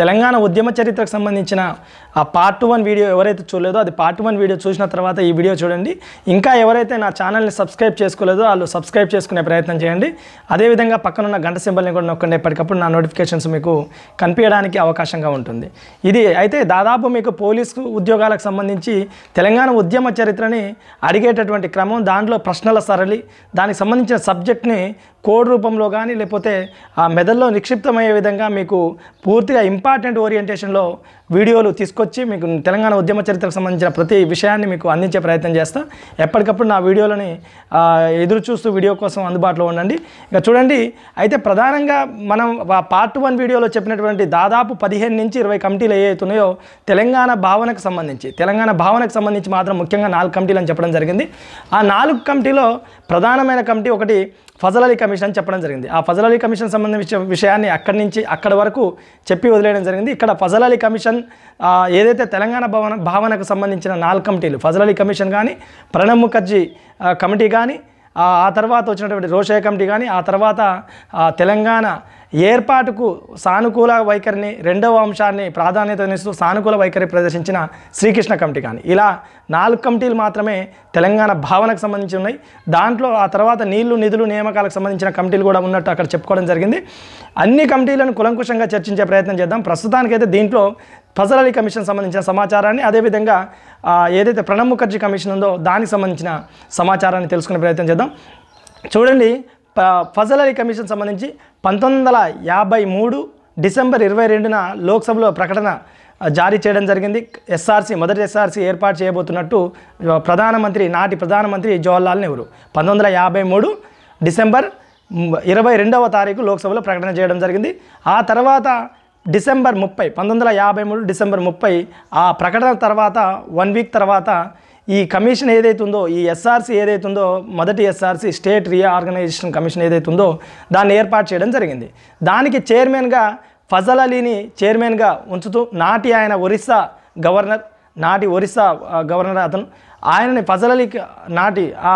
తెలంగాణ ఉద్యమ చరిత్రకు సంబంధించిన ఆ పార్ట్ వన్ వీడియో ఎవరైతే చూడలేదో అది పార్ట్ వన్ వీడియో చూసిన తర్వాత ఈ వీడియో చూడండి ఇంకా ఎవరైతే నా ఛానల్ని సబ్స్క్రైబ్ చేసుకోలేదో వాళ్ళు సబ్స్క్రైబ్ చేసుకునే ప్రయత్నం చేయండి అదేవిధంగా పక్కనున్న గంట సింబల్ని కూడా నొక్కండి ఎప్పటికప్పుడు నా నోటిఫికేషన్స్ మీకు కనిపించడానికి అవకాశంగా ఉంటుంది ఇది అయితే దాదాపు మీకు పోలీసు ఉద్యోగాలకు సంబంధించి తెలంగాణ ఉద్యమ చరిత్రని అడిగేటటువంటి క్రమం దాంట్లో ప్రశ్నల సరళి దానికి సంబంధించిన సబ్జెక్ట్ని కోడ్ రూపంలో కానీ లేకపోతే ఆ మెదల్లో నిక్షిప్తమయ్యే విధంగా మీకు పూర్తి పూర్తిగా ఇంపార్టెంట్ ఓరియంటేషన్లో వీడియోలు తీసుకొచ్చి మీకు తెలంగాణ ఉద్యమ చరిత్రకు సంబంధించిన ప్రతి విషయాన్ని మీకు అందించే ప్రయత్నం చేస్తా ఎప్పటికప్పుడు నా వీడియోలని ఎదురు చూస్తూ వీడియో కోసం అందుబాటులో ఉండండి ఇక చూడండి అయితే ప్రధానంగా మనం పార్ట్ వన్ వీడియోలో చెప్పినటువంటి దాదాపు పదిహేను నుంచి ఇరవై కమిటీలు ఏవైతున్నాయో తెలంగాణ భావనకు సంబంధించి తెలంగాణ భావనకు సంబంధించి మాత్రం ముఖ్యంగా నాలుగు కమిటీలు అని చెప్పడం జరిగింది ఆ నాలుగు కమిటీలో ప్రధానమైన కమిటీ ఒకటి ఫజల్ అలీ కమిషన్ అని చెప్పడం జరిగింది ఆ ఫజల్ అలీ కమిషన్ సంబంధించిన విషయాన్ని అక్కడి నుంచి అక్కడి వరకు చెప్పి వదిలేయడం జరిగింది ఇక్కడ ఫజల్ అలీ కమిషన్ కమిషన్ ఏదైతే తెలంగాణ భవన భావనకు సంబంధించిన నాలుగు కమిటీలు ఫజల్ అలీ కమిషన్ కానీ ప్రణబ్ ముఖర్జీ కమిటీ కానీ ఆ తర్వాత వచ్చినటువంటి రోషయ్య కమిటీ కానీ ఆ తర్వాత తెలంగాణ ఏర్పాటుకు సానుకూల వైఖరిని రెండవ అంశాన్ని ప్రాధాన్యతనిస్తూ సానుకూల వైఖరి ప్రదర్శించిన శ్రీకృష్ణ కమిటీ కానీ ఇలా నాలుగు కమిటీలు మాత్రమే తెలంగాణ భావనకు సంబంధించి ఉన్నాయి దాంట్లో ఆ తర్వాత నీళ్లు నిధులు నియామకాలకు సంబంధించిన కమిటీలు కూడా ఉన్నట్టు అక్కడ చెప్పుకోవడం జరిగింది అన్ని కమిటీలను కులంకుశంగా చర్చించే ప్రయత్నం చేద్దాం ప్రస్తుతానికైతే దీంట్లో ఫజల్ అలీ కమిషన్ సంబంధించిన సమాచారాన్ని అదేవిధంగా ఏదైతే ప్రణబ్ ముఖర్జీ కమిషన్ ఉందో దానికి సంబంధించిన సమాచారాన్ని తెలుసుకునే ప్రయత్నం చేద్దాం చూడండి ఫజల్ అలీ కమిషన్ సంబంధించి పంతొమ్మిది వందల యాభై మూడు డిసెంబర్ ఇరవై రెండున లోక్సభలో ప్రకటన జారీ చేయడం జరిగింది ఎస్ఆర్సీ మొదటి ఎస్ఆర్సీ ఏర్పాటు చేయబోతున్నట్టు ప్రధానమంత్రి నాటి ప్రధానమంత్రి జవహర్లాల్ నెహ్రూ పంతొమ్మిది వందల యాభై మూడు డిసెంబర్ ఇరవై రెండవ తారీఖు లోక్సభలో ప్రకటన చేయడం జరిగింది ఆ తర్వాత డిసెంబర్ ముప్పై పంతొమ్మిది వందల యాభై మూడు డిసెంబర్ ముప్పై ఆ ప్రకటన తర్వాత వన్ వీక్ తర్వాత ఈ కమిషన్ ఏదైతే ఉందో ఈ ఎస్ఆర్సీ ఏదైతే ఉందో మొదటి ఎస్ఆర్సీ స్టేట్ రీఆర్గనైజేషన్ కమిషన్ ఏదైతే ఉందో దాన్ని ఏర్పాటు చేయడం జరిగింది దానికి చైర్మన్గా ఫజల్ అలీని చైర్మన్గా ఉంచుతూ నాటి ఆయన ఒరిస్సా గవర్నర్ నాటి ఒరిస్సా గవర్నర్ అతను ఆయనని ఫజల్ అలీ నాటి ఆ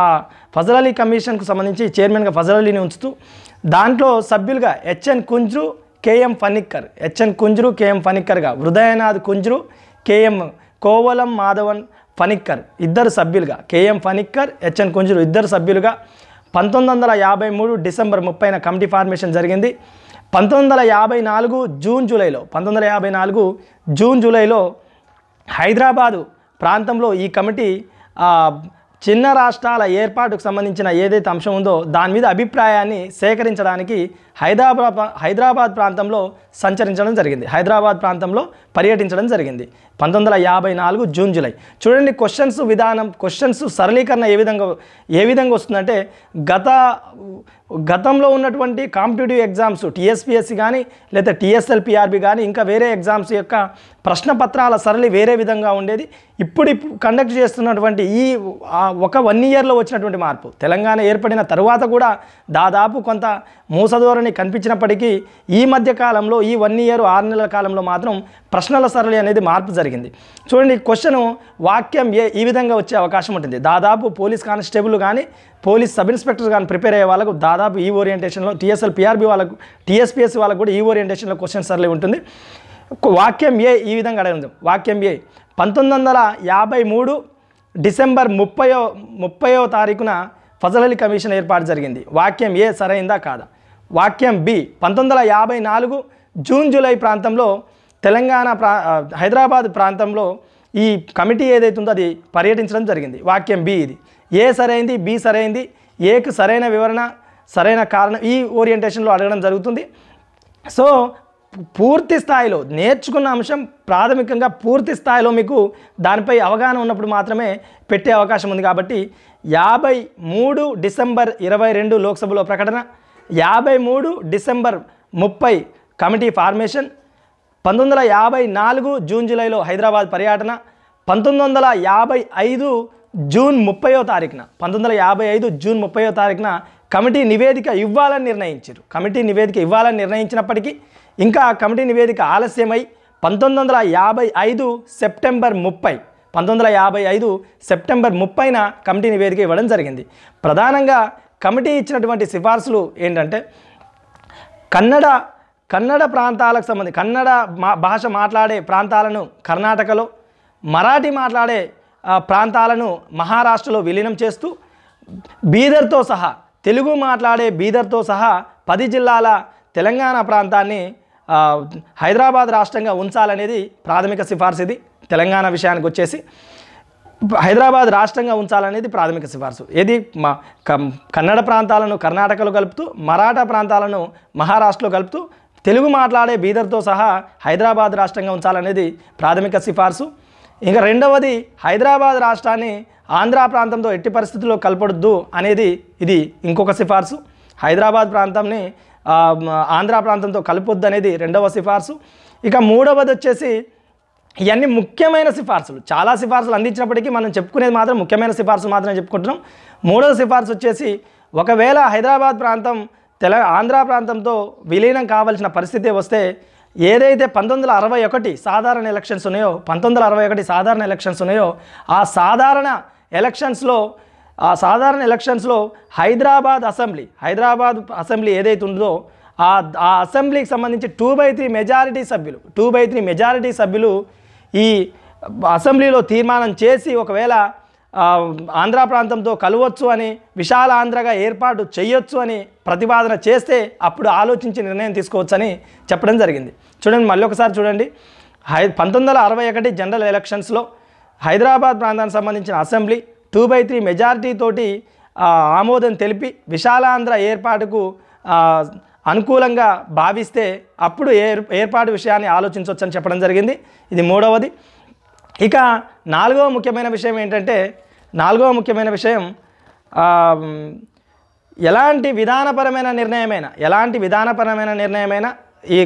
ఫజల్ అలీ కమిషన్కు సంబంధించి చైర్మన్గా ఫజల్ అలీని ఉంచుతూ దాంట్లో సభ్యులుగా H N Kunzru K M Panikkar H N Kunzru K M ఫనిక్కర్గా హృదయనాథ్ కుంజ్రు కేఎం కోవలం మాధవన్ ఫనిక్కర్ ఇద్దరు సభ్యులుగా కేఎం ఫనిక్కర్ హెచ్ఎన్ కుంజురు ఇద్దరు సభ్యులుగా పంతొమ్మిది వందల యాభై మూడు డిసెంబర్ ముప్పైన కమిటీ ఫార్మేషన్ జరిగింది పంతొమ్మిది వందల యాభై నాలుగు జూన్ జూలైలో పంతొమ్మిది వందల యాభై నాలుగు జూన్ జూలైలో హైదరాబాదు ప్రాంతంలో ఈ కమిటీ చిన్న రాష్ట్రాల ఏర్పాటుకు సంబంధించిన ఏదైతే అంశం ఉందో దాని మీద అభిప్రాయాన్ని సేకరించడానికి హైదరాబాద్ హైదరాబాద్ ప్రాంతంలో సంచరించడం జరిగింది హైదరాబాద్ ప్రాంతంలో పర్యటించడం జరిగింది పంతొమ్మిది యాభై నాలుగు జూన్ జూలై చూడండి క్వశ్చన్స్ విధానం క్వశ్చన్స్ సరళీకరణ ఏ విధంగా ఏ విధంగా వస్తుందంటే గత గతంలో ఉన్నటువంటి కాంపిటేటివ్ ఎగ్జామ్స్ టీఎస్పిఎస్సి కానీ లేదా టీఎస్ఎల్పిఆర్బి కానీ ఇంకా వేరే ఎగ్జామ్స్ యొక్క ప్రశ్నపత్రాల సరళి వేరే విధంగా ఉండేది ఇప్పుడు కండక్ట్ చేస్తున్నటువంటి ఈ ఒక వన్ ఇయర్లో వచ్చినటువంటి మార్పు తెలంగాణ ఏర్పడిన తరువాత కూడా దాదాపు కొంత మూసధోరణి సరళిని కనిపించినప్పటికీ ఈ మధ్య కాలంలో ఈ వన్ ఇయర్ ఆరు నెలల కాలంలో మాత్రం ప్రశ్నల సరళి అనేది మార్పు జరిగింది చూడండి క్వశ్చన్ వాక్యం ఏ ఈ విధంగా వచ్చే అవకాశం ఉంటుంది దాదాపు పోలీస్ కానిస్టేబుల్ కానీ పోలీస్ సబ్ ఇన్స్పెక్టర్ కానీ ప్రిపేర్ అయ్యే వాళ్ళకు దాదాపు ఈ ఓరియంటేషన్లో టీఎస్ఎల్ పిఆర్బి వాళ్ళకు టీఎస్పిఎస్సి వాళ్ళకు కూడా ఈ ఓరియంటేషన్లో క్వశ్చన్ సరళి ఉంటుంది వాక్యం ఏ ఈ విధంగా అడగదు వాక్యం ఏ పంతొమ్మిది వందల యాభై మూడు డిసెంబర్ ముప్పయో ముప్పయో తారీఖున ఫజల్ అలీ కమిషన్ ఏర్పాటు జరిగింది వాక్యం ఏ సరైందా కాదా వాక్యం బి పంతొమ్మిది వందల యాభై నాలుగు జూన్ జూలై ప్రాంతంలో తెలంగాణ ప్రా హైదరాబాద్ ప్రాంతంలో ఈ కమిటీ ఏదైతుందో అది పర్యటించడం జరిగింది వాక్యం బి ఇది ఏ సరైంది బి సరైంది ఏకు సరైన వివరణ సరైన కారణం ఈ ఓరియంటేషన్లో అడగడం జరుగుతుంది సో పూర్తి స్థాయిలో నేర్చుకున్న అంశం ప్రాథమికంగా పూర్తి స్థాయిలో మీకు దానిపై అవగాహన ఉన్నప్పుడు మాత్రమే పెట్టే అవకాశం ఉంది కాబట్టి యాభై మూడు డిసెంబర్ ఇరవై రెండు లోక్సభలో ప్రకటన యాభై మూడు డిసెంబర్ ముప్పై కమిటీ ఫార్మేషన్ పంతొమ్మిది వందల యాభై నాలుగు జూన్ జూలైలో హైదరాబాద్ పర్యటన పంతొమ్మిది వందల యాభై ఐదు జూన్ ముప్పయో తారీఖున పంతొమ్మిది వందల యాభై ఐదు జూన్ ముప్పయో తారీఖున కమిటీ నివేదిక ఇవ్వాలని నిర్ణయించారు కమిటీ నివేదిక ఇవ్వాలని నిర్ణయించినప్పటికీ ఇంకా కమిటీ నివేదిక ఆలస్యమై పంతొమ్మిది వందల యాభై ఐదు సెప్టెంబర్ ముప్పై పంతొమ్మిది వందల యాభై ఐదు సెప్టెంబర్ ముప్పైన కమిటీ నివేదిక ఇవ్వడం జరిగింది ప్రధానంగా కమిటీ ఇచ్చినటువంటి సిఫార్సులు ఏంటంటే కన్నడ కన్నడ ప్రాంతాలకు సంబంధించి కన్నడ మా భాష మాట్లాడే ప్రాంతాలను కర్ణాటకలో మరాఠీ మాట్లాడే ప్రాంతాలను మహారాష్ట్రలో విలీనం చేస్తూ బీదర్తో సహా తెలుగు మాట్లాడే బీదర్తో సహా పది జిల్లాల తెలంగాణ ప్రాంతాన్ని హైదరాబాద్ రాష్ట్రంగా ఉంచాలనేది ప్రాథమిక సిఫార్సు ఇది తెలంగాణ విషయానికి వచ్చేసి హైదరాబాద్ రాష్ట్రంగా ఉంచాలనేది ప్రాథమిక సిఫార్సు ఏది మా కన్నడ ప్రాంతాలను కర్ణాటకలో కలుపుతూ మరాఠా ప్రాంతాలను మహారాష్ట్రలో కలుపుతూ తెలుగు మాట్లాడే బీదర్తో సహా హైదరాబాద్ రాష్ట్రంగా ఉంచాలనేది ప్రాథమిక సిఫార్సు ఇంకా రెండవది హైదరాబాద్ రాష్ట్రాన్ని ఆంధ్ర ప్రాంతంతో ఎట్టి పరిస్థితుల్లో కలపడద్దు అనేది ఇది ఇంకొక సిఫార్సు హైదరాబాద్ ప్రాంతంని ఆంధ్ర ప్రాంతంతో కలపొద్దు అనేది రెండవ సిఫార్సు ఇక మూడవది వచ్చేసి ఇవన్నీ ముఖ్యమైన సిఫార్సులు చాలా సిఫార్సులు అందించినప్పటికీ మనం చెప్పుకునేది మాత్రం ముఖ్యమైన సిఫార్సులు మాత్రమే చెప్పుకుంటున్నాం మూడవ సిఫార్సు వచ్చేసి ఒకవేళ హైదరాబాద్ ప్రాంతం తెల ఆంధ్ర ప్రాంతంతో విలీనం కావాల్సిన పరిస్థితి వస్తే ఏదైతే పంతొమ్మిది వందల అరవై ఒకటి సాధారణ ఎలక్షన్స్ ఉన్నాయో పంతొమ్మిది వందల అరవై ఒకటి సాధారణ ఎలక్షన్స్ ఉన్నాయో ఆ సాధారణ ఎలక్షన్స్లో ఆ సాధారణ ఎలక్షన్స్లో హైదరాబాద్ అసెంబ్లీ హైదరాబాద్ అసెంబ్లీ ఏదైతే ఉందో ఆ అసెంబ్లీకి సంబంధించి టూ బై త్రీ మెజారిటీ సభ్యులు టూ బై త్రీ మెజారిటీ సభ్యులు ఈ అసెంబ్లీలో తీర్మానం చేసి ఒకవేళ ఆంధ్ర ప్రాంతంతో కలవచ్చు అని విశాల ఆంధ్రగా ఏర్పాటు చేయొచ్చు అని ప్రతిపాదన చేస్తే అప్పుడు ఆలోచించి నిర్ణయం తీసుకోవచ్చని చెప్పడం జరిగింది చూడండి మళ్ళీ ఒకసారి చూడండి హై పంతొమ్మిది వందల అరవై ఒకటి జనరల్ ఎలక్షన్స్లో హైదరాబాద్ ప్రాంతానికి సంబంధించిన అసెంబ్లీ టూ బై త్రీ మెజారిటీతోటి ఆమోదం తెలిపి విశాలాంధ్ర ఏర్పాటుకు అనుకూలంగా భావిస్తే అప్పుడు ఏర్ ఏర్పాటు విషయాన్ని ఆలోచించవచ్చని చెప్పడం జరిగింది ఇది మూడవది ఇక నాలుగవ ముఖ్యమైన విషయం ఏంటంటే నాలుగవ ముఖ్యమైన విషయం ఎలాంటి విధానపరమైన నిర్ణయమైనా ఎలాంటి విధానపరమైన నిర్ణయమైనా ఈ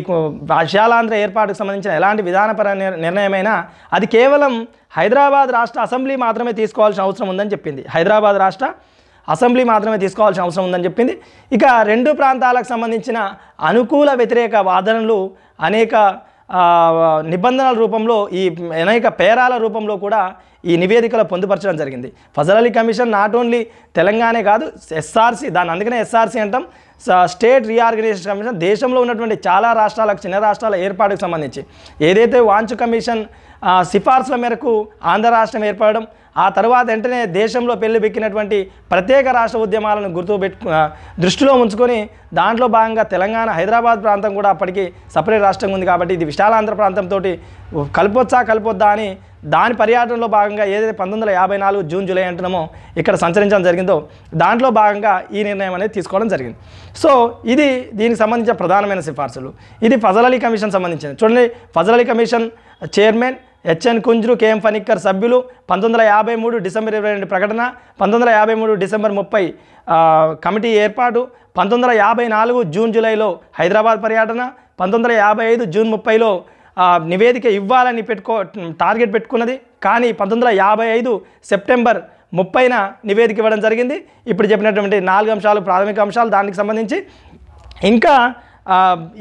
ఆసియాలాంధ్ర ఏర్పాటుకు సంబంధించిన ఎలాంటి విధానపర నిర్ణయమైనా అది కేవలం హైదరాబాద్ రాష్ట్ర అసెంబ్లీ మాత్రమే తీసుకోవాల్సిన అవసరం ఉందని చెప్పింది హైదరాబాద్ రాష్ట్ర అసెంబ్లీ మాత్రమే తీసుకోవాల్సిన అవసరం ఉందని చెప్పింది ఇక రెండు ప్రాంతాలకు సంబంధించిన అనుకూల వ్యతిరేక వాదనలు అనేక నిబంధనల రూపంలో ఈ అనేక పేరాల రూపంలో కూడా ఈ నివేదికలో పొందుపరచడం జరిగింది Fazal Ali commission not only తెలంగాణే కాదు ఎస్ఆర్సీ దాని అందుకనే ఎస్ఆర్సీ అంటాం స్టేట్ రీఆర్గనైజేషన్ కమిషన్ దేశంలో ఉన్నటువంటి చాలా రాష్ట్రాలకు చిన్న రాష్ట్రాల ఏర్పాటుకు సంబంధించి ఏదైతే వాంచు కమిషన్ సిఫార్సుల మేరకు ఆంధ్ర రాష్ట్రం ఏర్పడడం ఆ తర్వాత వెంటనే దేశంలో పెళ్లిబెక్కినటువంటి ప్రత్యేక రాష్ట్ర ఉద్యమాలను గుర్తుపెట్టు దృష్టిలో ఉంచుకొని దాంట్లో భాగంగా తెలంగాణ హైదరాబాద్ ప్రాంతం కూడా అప్పటికి సపరేట్ రాష్ట్రంగా ఉంది కాబట్టి ఇది విశాలాంధ్ర ప్రాంతంతో కలిపొచ్చా కలిపొద్దా అని దాని పర్యటనలో భాగంగా ఏదైతే పంతొమ్మిది వందల యాభై నాలుగు జూన్ జూలై అంటున్నామో ఇక్కడ సంచరించడం జరిగిందో దాంట్లో భాగంగా ఈ నిర్ణయం అనేది తీసుకోవడం జరిగింది సో ఇది దీనికి సంబంధించిన ప్రధానమైన సిఫార్సులు ఇది ఫజల్ అలీ కమిషన్ సంబంధించింది చూడండి Fazal Ali commission chairman H N Kunzru K M Panikkar సభ్యులు పంతొమ్మిది యాభై మూడు డిసెంబర్ ఇరవై ప్రకటన పంతొమ్మిది యాభై మూడు డిసెంబర్ ముప్పై కమిటీ ఏర్పాటు పంతొమ్మిది యాభై నాలుగు జూన్ జూలైలో హైదరాబాద్ పర్యటన పంతొమ్మిది యాభై ఐదు జూన్ ముప్పైలో నివేదిక ఇవ్వాలని పెట్టుకో టార్గెట్ పెట్టుకున్నది కానీ పంతొమ్మిది యాభై ఐదు సెప్టెంబర్ ముప్పైన నివేదిక ఇవ్వడం జరిగింది ఇప్పుడు చెప్పినటువంటి నాలుగు అంశాలు ప్రాథమిక అంశాలు దానికి సంబంధించి ఇంకా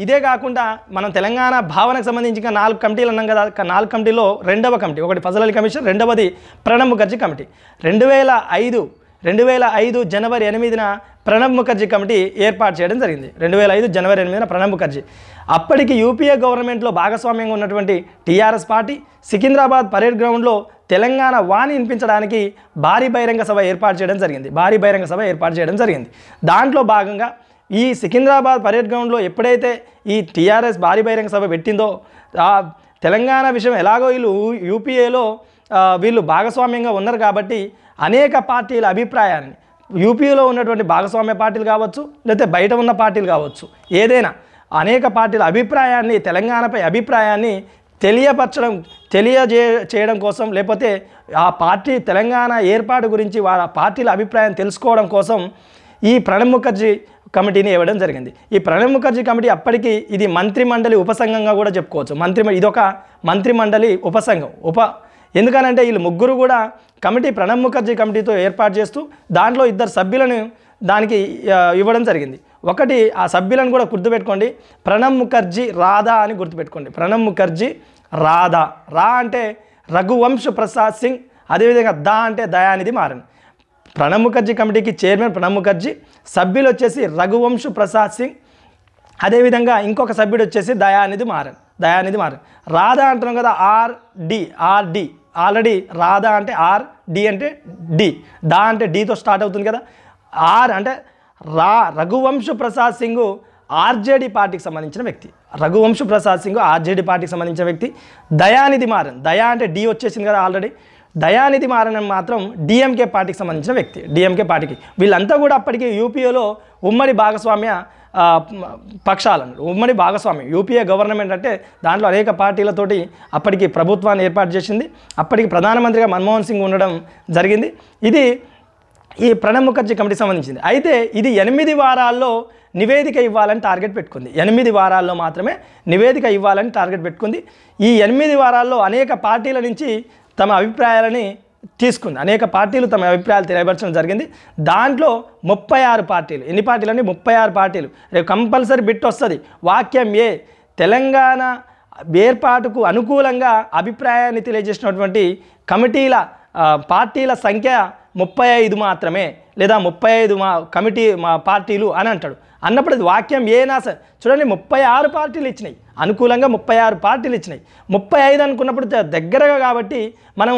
ఇదే కాకుండా మనం తెలంగాణ భావనకు సంబంధించి ఇంకా నాలుగు కమిటీలు అన్నాం కదా నాలుగు కమిటీలో రెండవ కమిటీ ఒకటి ఫజల్ అలీ కమిషన్ రెండవది ప్రణబ్ ముఖర్జీ కమిటీ రెండు వేల ఐదు రెండు వేల ఐదు జనవరి ఎనిమిదిన ప్రణబ్ ముఖర్జీ కమిటీ ఏర్పాటు చేయడం జరిగింది రెండు వేల ఐదు జనవరి ఎనిమిదిన ప్రణబ్ ముఖర్జీ అప్పటికి యూపీఏ గవర్నమెంట్లో భాగస్వామ్యంగా ఉన్నటువంటి టీఆర్ఎస్ పార్టీ సికింద్రాబాద్ పరేడ్ గ్రౌండ్లో తెలంగాణ వాణి వినిపించడానికి భారీ బహిరంగ సభ ఏర్పాటు చేయడం జరిగింది భారీ బహిరంగ సభ ఏర్పాటు చేయడం జరిగింది దాంట్లో భాగంగా ఈ సికింద్రాబాద్ పరేడ్ గ్రౌండ్లో ఎప్పుడైతే ఈ టీఆర్ఎస్ భారీ బహిరంగ సభ పెట్టిందో ఆ తెలంగాణ విషయం ఎలాగో వీళ్ళు యూపీఏలో వీళ్ళు భాగస్వామ్యంగా ఉన్నారు కాబట్టి అనేక పార్టీల అభిప్రాయాన్ని యూపీలో ఉన్నటువంటి భాగస్వామ్య పార్టీలు కావచ్చు లేకపోతే బయట ఉన్న పార్టీలు కావచ్చు ఏదైనా అనేక పార్టీల అభిప్రాయాన్ని తెలంగాణపై అభిప్రాయాన్ని తెలియపరచడం తెలియజే చేయడం కోసం లేకపోతే ఆ పార్టీ తెలంగాణ ఏర్పాటు గురించి వాళ్ళ పార్టీల అభిప్రాయం తెలుసుకోవడం కోసం ఈ ప్రణబ్ ముఖర్జీ కమిటీని ఇవ్వడం జరిగింది ఈ ప్రణబ్ ముఖర్జీ కమిటీ అప్పటికి ఇది మంత్రిమండలి ఉపసంఘంగా కూడా చెప్పుకోవచ్చు మంత్రి ఇదొక మంత్రిమండలి ఉపసంఘం ఉప ఎందుకనంటే వీళ్ళు ముగ్గురు కూడా కమిటీ ప్రణబ్ ముఖర్జీ కమిటీతో ఏర్పాటు చేస్తూ దాంట్లో ఇద్దరు సభ్యులను దానికి ఇవ్వడం జరిగింది ఒకటి ఆ సభ్యులను కూడా గుర్తుపెట్టుకోండి ప్రణబ్ ముఖర్జీ రాధా అని గుర్తుపెట్టుకోండి ప్రణబ్ ముఖర్జీ రాధా రా అంటే రఘువంశ్ ప్రసాద్ సింగ్ అదేవిధంగా దా అంటే దయానిధి మారన్ ప్రణబ్ ముఖర్జీ కమిటీకి చైర్మన్ ప్రణబ్ ముఖర్జీ సభ్యులు వచ్చేసి రఘువంశు ప్రసాద్ సింగ్ అదేవిధంగా ఇంకొక సభ్యుడు వచ్చేసి దయానిధి మారన్ దయానిధి మారన్ రాధా అంటున్నాం కదా ఆర్డి ఆర్డి ఆల్రెడీ రాధా అంటే ఆర్ డి అంటే డి దా అంటే డితో స్టార్ట్ అవుతుంది కదా ఆర్ అంటే రా రఘువంశు ప్రసాద్ సింగ్ ఆర్జేడీ పార్టీకి సంబంధించిన వ్యక్తి రఘువంశు ప్రసాద్ సింగ్ ఆర్జేడీ పార్టీకి సంబంధించిన వ్యక్తి దయానిధి మారన్ దయా అంటే డి వచ్చేసింది కదా ఆల్రెడీ దయానిధి మారన్ మాత్రం డిఎంకే పార్టీకి సంబంధించిన వ్యక్తి డిఎంకే పార్టీకి వీళ్ళంతా కూడా అప్పటికే యూపీఏలో ఉమ్మడి భాగస్వామ్య పక్షాలను ఉమ్మడి భాగస్వామ్యం యూపీఏ గవర్నమెంట్ అంటే దాంట్లో అనేక పార్టీలతోటి అప్పటికి ప్రభుత్వాన్ని ఏర్పాటు చేసింది అప్పటికి ప్రధానమంత్రిగా మన్మోహన్ సింగ్ ఉండడం జరిగింది ఇది ఈ ప్రణబ్ ముఖర్జీ కమిటీ సంబంధించింది అయితే ఇది ఎనిమిది వారాల్లో నివేదిక ఇవ్వాలని టార్గెట్ పెట్టుకుంది ఎనిమిది వారాల్లో మాత్రమే నివేదిక ఇవ్వాలని టార్గెట్ పెట్టుకుంది ఈ ఎనిమిది వారాల్లో అనేక పార్టీల నుంచి తమ అభిప్రాయాలని తీసుకుంది అనేక పార్టీలు తమ అభిప్రాయాలు తెలియపరచడం జరిగింది దాంట్లో ముప్పై ఆరు పార్టీలు ఎన్ని పార్టీలు అంటే ముప్పై ఆరు పార్టీలు రేపు కంపల్సరీ బిట్ వస్తుంది వాక్యం ఏ తెలంగాణ ఏర్పాటుకు అనుకూలంగా అభిప్రాయాన్ని తెలియజేసినటువంటి కమిటీల పార్టీల సంఖ్య ముప్పై ఐదు మాత్రమే లేదా ముప్పై ఐదు మా కమిటీ మా పార్టీలు అని అంటాడు అన్నప్పుడు వాక్యం ఏనా సార్ చూడండి ముప్పై ఆరు పార్టీలు ఇచ్చినాయి అనుకూలంగా ముప్పై ఆరు పార్టీలు ఇచ్చినాయి ముప్పై ఐదు అనుకున్నప్పుడు దగ్గరగా కాబట్టి మనం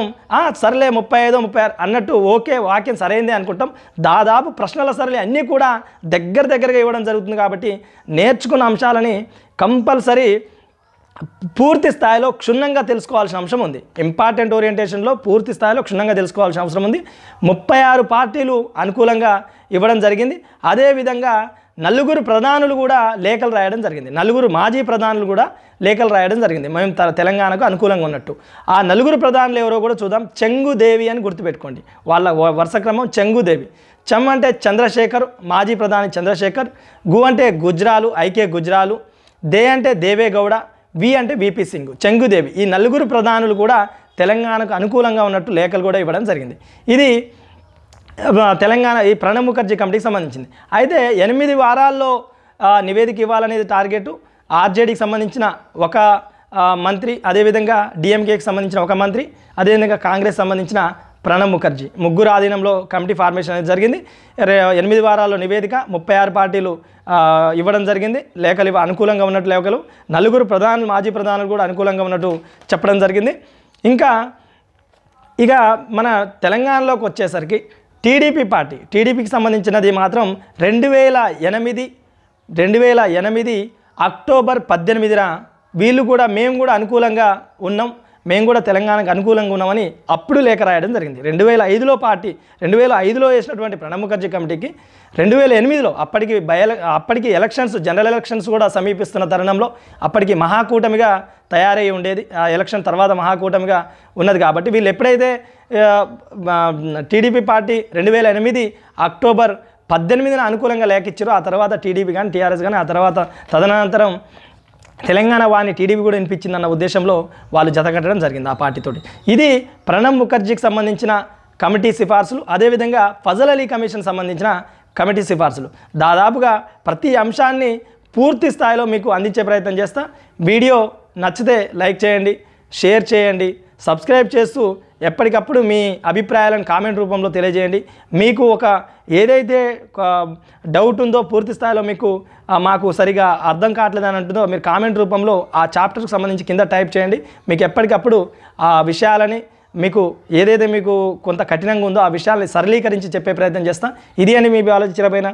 సర్లే ముప్పై ఐదో ముప్పై ఆరు అన్నట్టు ఓకే వాక్యం సరైందే అనుకుంటాం దాదాపు ప్రశ్నల సరళి అన్నీ కూడా దగ్గర దగ్గరగా ఇవ్వడం జరుగుతుంది కాబట్టి నేర్చుకున్న అంశాలని కంపల్సరీ పూర్తి స్థాయిలో క్షుణ్ణంగా తెలుసుకోవాల్సిన అంశం ఉంది ఇంపార్టెంట్ ఓరియంటేషన్లో పూర్తి స్థాయిలో క్షుణ్ణంగా తెలుసుకోవాల్సిన అవసరం ఉంది ముప్పై ఆరు పార్టీలు అనుకూలంగా ఇవ్వడం జరిగింది అదేవిధంగా నలుగురు ప్రధానులు కూడా లేఖలు రాయడం జరిగింది నలుగురు మాజీ ప్రధానులు కూడా లేఖలు రాయడం జరిగింది మేము తెలంగాణకు అనుకూలంగా ఉన్నట్టు ఆ నలుగురు ప్రధానులు ఎవరో కూడా చూద్దాం చెంగుదేవి అని గుర్తుపెట్టుకోండి వాళ్ళ వరుస క్రమం చెంగుదేవి చెమ్ అంటే చంద్రశేఖర్ మాజీ ప్రధాని చంద్రశేఖర్ గు అంటే గుజ్రాలు ఐకే గుజ్రాలు దే అంటే దేవేగౌడ వి అంటే విపి సింగ్ చెంగుదేవి ఈ నలుగురు ప్రధానులు కూడా తెలంగాణకు అనుకూలంగా ఉన్నట్టు లేఖలు కూడా ఇవ్వడం జరిగింది ఇది తెలంగాణ ఈ ప్రణబ్ ముఖర్జీ కమిటీకి సంబంధించింది అయితే ఎనిమిది వారాల్లో నివేదిక ఇవ్వాలనేది టార్గెట్ ఆర్జేడీకి సంబంధించిన ఒక మంత్రి అదేవిధంగా డిఎంకేకి సంబంధించిన ఒక మంత్రి అదేవిధంగా కాంగ్రెస్ సంబంధించిన ప్రణబ్ ముఖర్జీ ముగ్గురు ఆధీనంలో కమిటీ ఫార్మేషన్ అనేది జరిగింది ఎనిమిది వారాల్లో నివేదిక ముప్పై ఆరు పార్టీలు ఇవ్వడం జరిగింది లేఖలు అనుకూలంగా ఉన్నట్టు లేఖలు నలుగురు ప్రధాన మాజీ ప్రధానులు కూడా అనుకూలంగా ఉన్నట్టు చెప్పడం జరిగింది ఇంకా ఇక మన తెలంగాణలోకి వచ్చేసరికి టీడీపీ పార్టీ టీడీపీకి సంబంధించినది మాత్రం రెండు వేల ఎనిమిది రెండు వేల ఎనిమిది అక్టోబర్ పద్దెనిమిదిన వీళ్ళు కూడా మేము కూడా అనుకూలంగా ఉన్నాం మేము కూడా తెలంగాణకు అనుకూలంగా ఉన్నామని అప్పుడు లేఖ రాయడం జరిగింది రెండు వేల ఐదులో పార్టీ రెండు వేల ఐదులో వేసినటువంటి ప్రణబ్ ముఖర్జీ కమిటీకి రెండు వేల ఎనిమిదిలో అప్పటికి బయ అప్పటికి ఎలక్షన్స్ జనరల్ ఎలక్షన్స్ కూడా సమీపిస్తున్న తరుణంలో అప్పటికి మహాకూటమిగా తయారై ఉండేది ఆ ఎలక్షన్ తర్వాత మహాకూటమిగా ఉన్నది కాబట్టి వీళ్ళు ఎప్పుడైతే టీడీపీ పార్టీ రెండు వేల ఎనిమిది అక్టోబర్ పద్దెనిమిదిన అనుకూలంగా లేఖ ఇచ్చారో ఆ తర్వాత టీడీపీ కానీ టీఆర్ఎస్ కానీ ఆ తర్వాత తదనంతరం తెలంగాణ వాణి టీడీపీ కూడా వినిపించిందన్న ఉద్దేశంలో వాళ్ళు జతగట్టడం జరిగింది ఆ పార్టీతోటి ఇది ప్రణబ్ ముఖర్జీకి సంబంధించిన కమిటీ సిఫార్సులు అదేవిధంగా ఫజల్ అలీ కమిషన్ సంబంధించిన కమిటీ సిఫార్సులు దాదాపుగా ప్రతి అంశాన్ని పూర్తి స్థాయిలో మీకు అందించే ప్రయత్నం చేస్తా వీడియో నచ్చితే లైక్ చేయండి షేర్ చేయండి సబ్స్క్రైబ్ చేస్తూ ఎప్పటికప్పుడు మీ అభిప్రాయాలను కామెంట్ రూపంలో తెలియజేయండి మీకు ఒక ఏదైతే డౌట్ ఉందో పూర్తి స్థాయిలో మీకు మాకు సరిగా అర్థం కావట్లేదని అంటుందో మీరు కామెంట్ రూపంలో ఆ చాప్టర్కి సంబంధించి కింద టైప్ చేయండి మీకు ఎప్పటికప్పుడు ఆ విషయాలని మీకు ఏదైతే మీకు కొంత కఠినంగా ఉందో ఆ విషయాల్ని సరళీకరించి చెప్పే ప్రయత్నం చేస్తాం ఇది అని మీ బయాలజీ చిరపైన